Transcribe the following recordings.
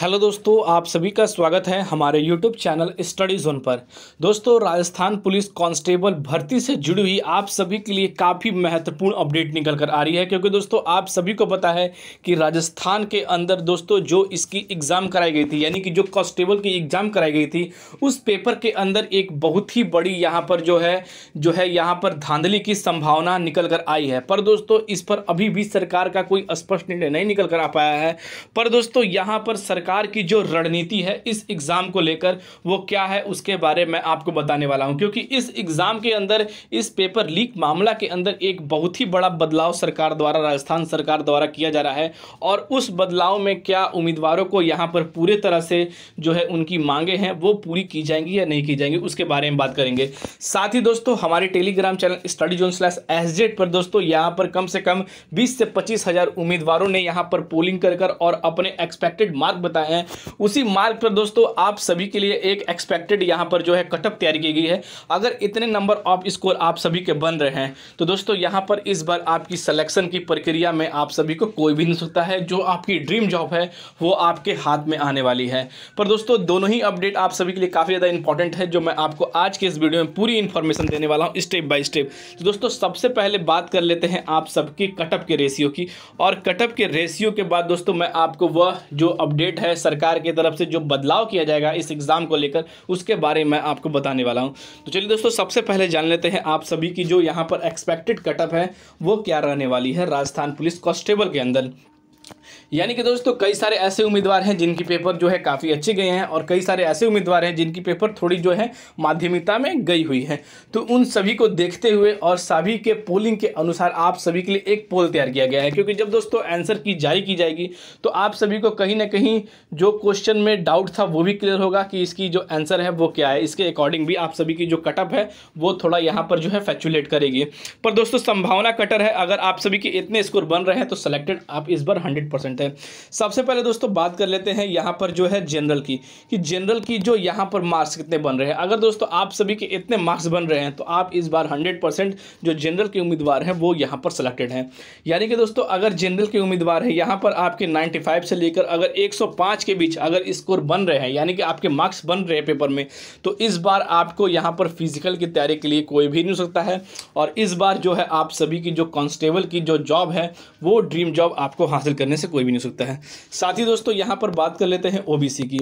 hello दोस्तों आप सभी का स्वागत है हमारे यूट्यूब चैनल स्टडी जोन पर दोस्तों राजस्थान पुलिस कांस्टेबल भर्ती से जुड़ी हुई आप सभी के लिए काफ़ी महत्वपूर्ण अपडेट निकल कर आ रही है क्योंकि दोस्तों आप सभी को पता है कि राजस्थान के अंदर दोस्तों जो इसकी एग्ज़ाम कराई गई थी यानी कि जो कांस्टेबल की एग्ज़ाम कराई गई थी उस पेपर के अंदर एक बहुत ही बड़ी यहाँ पर जो है जो है यहाँ पर धांधली की संभावना निकल कर आई है पर दोस्तों इस पर अभी भी सरकार का कोई स्पष्ट निर्णय नहीं निकल कर आ पाया है पर दोस्तों यहाँ पर सरकार सरकार की जो रणनीति है इस एग्ज़ाम को लेकर वो क्या है उसके बारे में आपको बताने वाला हूं क्योंकि इस एग्ज़ाम के अंदर इस पेपर लीक मामला के अंदर एक बहुत ही बड़ा बदलाव सरकार द्वारा राजस्थान सरकार द्वारा किया जा रहा है और उस बदलाव में क्या उम्मीदवारों को यहाँ पर पूरे तरह से जो है उनकी मांगे हैं वो पूरी की जाएंगी या नहीं की जाएंगी उसके बारे में बात करेंगे साथ ही दोस्तों हमारे Telegram channel study zone slash एसजेट पर दोस्तों यहाँ पर कम से कम बीस से पच्चीस हज़ार उम्मीदवारों ने यहाँ पर पोलिंग कर कर और अपने एक्सपेक्टेड मार्क बता जाता है उसी मार्ग पर दोस्तों आप सभी के लिए एक एक्सपेक्टेड यहाँ पर जो है कटअप तैयारी की गई है अगर इतने नंबर ऑफ स्कोर आप सभी के बन रहे हैं तो दोस्तों यहाँ पर इस बार आपकी सलेक्शन की प्रक्रिया में आप सभी को कोई भी नहीं सकता है जो आपकी ड्रीम जॉब है वो आपके हाथ में आने वाली है पर दोस्तों दोनों ही अपडेट आप सभी के लिए काफ़ी ज़्यादा इंपॉर्टेंट है जो मैं आपको आज के इस वीडियो में पूरी इन्फॉर्मेशन देने वाला हूँ स्टेप बाय स्टेप तो दोस्तों सबसे पहले बात कर लेते हैं आप सबकी कटअप के रेशियो की और कटअप के रेशियो के बाद दोस्तों मैं आपको वह जो अपडेट है है सरकार की तरफ से जो बदलाव किया जाएगा इस एग्ज़ाम को लेकर उसके बारे में आपको बताने वाला हूँ तो चलिए दोस्तों सबसे पहले जान लेते हैं आप सभी की जो यहाँ पर एक्सपेक्टेड कटअप है वो क्या रहने वाली है राजस्थान पुलिस कांस्टेबल के अंदर यानी कि दोस्तों कई सारे ऐसे उम्मीदवार हैं जिनकी पेपर जो है काफ़ी अच्छे गए हैं और कई सारे ऐसे उम्मीदवार हैं जिनकी पेपर थोड़ी जो है माध्यमिकता में गई हुई है तो उन सभी को देखते हुए और सभी के पोलिंग के अनुसार आप सभी के लिए एक पोल तैयार किया गया है क्योंकि जब दोस्तों आंसर की जारी की जाएगी तो आप सभी को कहीं ना कहीं जो क्वेश्चन में डाउट था वो भी क्लियर होगा कि इसकी जो आंसर है वो क्या है इसके अकॉर्डिंग भी आप सभी की जो कटअप है वो थोड़ा यहाँ पर जो है फैचुलेट करेगी पर दोस्तों संभावना कटर है अगर आप सभी के इतने स्कोर बन रहे हैं तो सिलेक्टेड आप इस बार हंड्रेड परसेंट है सबसे पहले दोस्तों बात कर लेते हैं यहाँ पर जो है जनरल की कि जनरल की जो यहाँ पर मार्क्स कितने बन रहे हैं अगर दोस्तों आप सभी के इतने मार्क्स बन रहे हैं तो आप इस बार हंड्रेड परसेंट जो जनरल के उम्मीदवार हैं वो यहाँ पर सिलेक्टेड हैं यानी कि दोस्तों अगर जनरल के उम्मीदवार हैं यहाँ पर आपके नाइन्टी फाइव से लेकर अगर एक सौ के बीच अगर स्कोर बन रहे हैं यानी कि आपके मार्क्स बन रहे हैं पेपर में तो इस बार आपको यहाँ पर फिजिकल की तैयारी के लिए कोई भी नहीं हो सकता है और इस बार जो है आप सभी की जो कांस्टेबल की जो जॉब है वो ड्रीम जॉब आपको हासिल करने से कोई भी नहीं हो सकता है साथ ही दोस्तों यहाँ पर बात कर लेते हैं ओबीसी की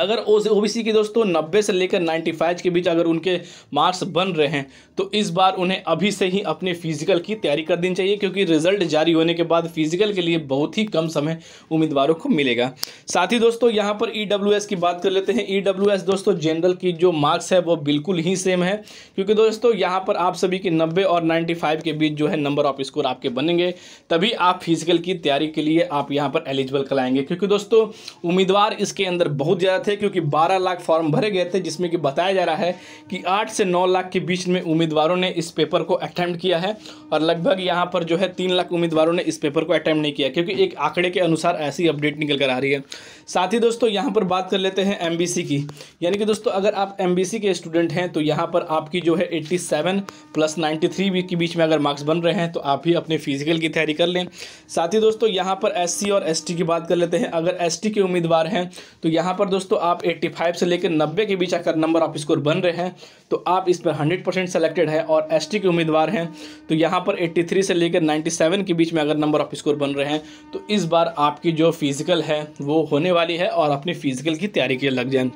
अगर ओ ओबीसी के दोस्तों 90 से लेकर 95 के बीच अगर उनके मार्क्स बन रहे हैं तो इस बार उन्हें अभी से ही अपने फिजिकल की तैयारी कर देनी चाहिए क्योंकि रिजल्ट जारी होने के बाद फिजिकल के लिए बहुत ही कम समय उम्मीदवारों को मिलेगा साथ ही दोस्तों यहाँ पर ई e की बात कर लेते हैं ई e दोस्तों जनरल की जो मार्क्स है वो बिल्कुल ही सेम है क्योंकि दोस्तों यहाँ पर आप सभी के नब्बे और नाइन्टी के बीच जो है नंबर ऑफ स्कोर आपके बनेंगे तभी आप फिजिकल की तैयारी के लिए आप यहाँ पर एलिजिबल कराएंगे क्योंकि दोस्तों उम्मीदवार इसके अंदर बहुत ज़्यादा थे क्योंकि 12 लाख फॉर्म भरे गए थे जिसमें कि बताया जा रहा है कि 8 से 9 लाख के बीच में उम्मीदवारों ने इस पेपर को अटैम्प्ट किया है और लगभग यहाँ पर जो है तीन लाख उम्मीदवारों ने इस पेपर को अटैम्प्ट नहीं किया क्योंकि एक आंकड़े के अनुसार ऐसी अपडेट निकल कर आ रही है साथ ही दोस्तों यहाँ पर बात कर लेते हैं एम की यानी कि दोस्तों अगर आप एम के स्टूडेंट हैं तो यहाँ पर आपकी जो है एट्टी प्लस नाइन्टी के बीच में अगर मार्क्स बन रहे हैं तो आप भी अपने फिजिकल की तैयारी कर लें साथ ही दोस्तों यहाँ पर एस और एस की बात कर लेते हैं अगर एस के उम्मीदवार हैं तो यहाँ पर दोस्तों दोस्तों आप 85 से लेकर 90 के बीच अगर नंबर आप स्कोर बन रहे हैं तो आप इस पर 100 परसेंट सेलेक्टेड है और एस के उम्मीदवार हैं तो यहाँ पर 83 से लेकर 97 के बीच में अगर नंबर ऑफ़ स्कोर बन रहे हैं तो इस बार आपकी जो फिज़िकल है वो होने वाली है और अपनी फिज़िकल की तैयारी के लग जाए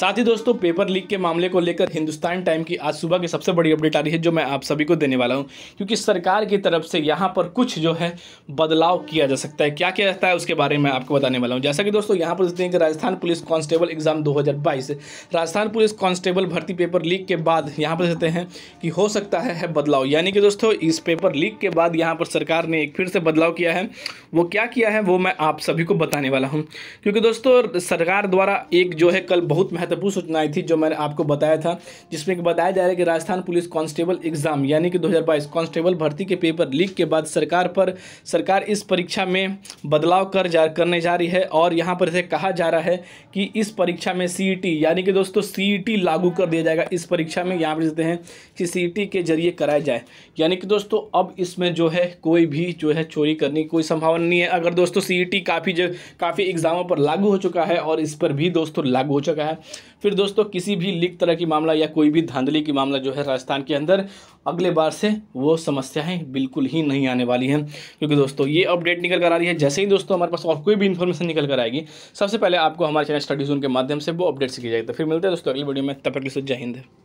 साथ ही दोस्तों पेपर लीक के मामले को लेकर हिंदुस्तान टाइम की आज सुबह की सबसे बड़ी अपडेट आ रही है जो मैं आप सभी को देने वाला हूँ क्योंकि सरकार की तरफ से यहाँ पर कुछ जो है बदलाव किया जा सकता है क्या किया जाता है उसके बारे में आपको बताने वाला हूँ जैसा कि दोस्तों यहाँ पर देखते हैं कि राजस्थान पुलिस कांस्टेबल एग्जाम दो राजस्थान पुलिस कांस्टेबल भर्ती पेपर लीक के बाद यहाँ पर देखते हैं कि हो सकता है, है बदलाव यानी कि दोस्तों इस पेपर लीक के बाद यहाँ पर सरकार ने एक फिर से बदलाव किया है वो क्या किया है वो मैं आप सभी को बताने वाला हूँ क्योंकि दोस्तों सरकार द्वारा एक जो है कल बहुत महत्व महत्वपूर्ण सूचनाएं थी जो मैंने आपको बताया था जिसमें बताया जा रहा है कि राजस्थान पुलिस कांस्टेबल एग्जाम यानी कि 2022 कांस्टेबल भर्ती के पेपर लीक के बाद सरकार पर सरकार इस परीक्षा में बदलाव कर जा करने जा रही है और यहाँ पर इसे कहा जा रहा है कि इस परीक्षा में सी e यानी कि दोस्तों सी e लागू कर दिया जाएगा इस परीक्षा में यहाँ पर देते हैं कि सी e के जरिए कराया जाए यानी कि दोस्तों अब इसमें जो है कोई भी जो है चोरी करने की कोई संभावना नहीं है अगर दोस्तों सी काफ़ी काफ़ी एग्ज़ामों पर लागू हो चुका है और इस पर भी दोस्तों लागू हो चुका है फिर दोस्तों किसी भी लीक तरह की मामला या कोई भी धांधली की मामला जो है राजस्थान के अंदर अगले बार से वो समस्याएं बिल्कुल ही नहीं आने वाली हैं क्योंकि दोस्तों ये अपडेट निकल कर आ रही है जैसे ही दोस्तों हमारे पास और कोई भी इन्फॉर्मेशन निकल कर आएगी सबसे पहले आपको हमारे चैनल स्टडी जोन के माध्यम से वो अपडेट्स की जाएगी तो फिर मिलते हैं दोस्तों अगली वीडियो में तब तक जय हिंद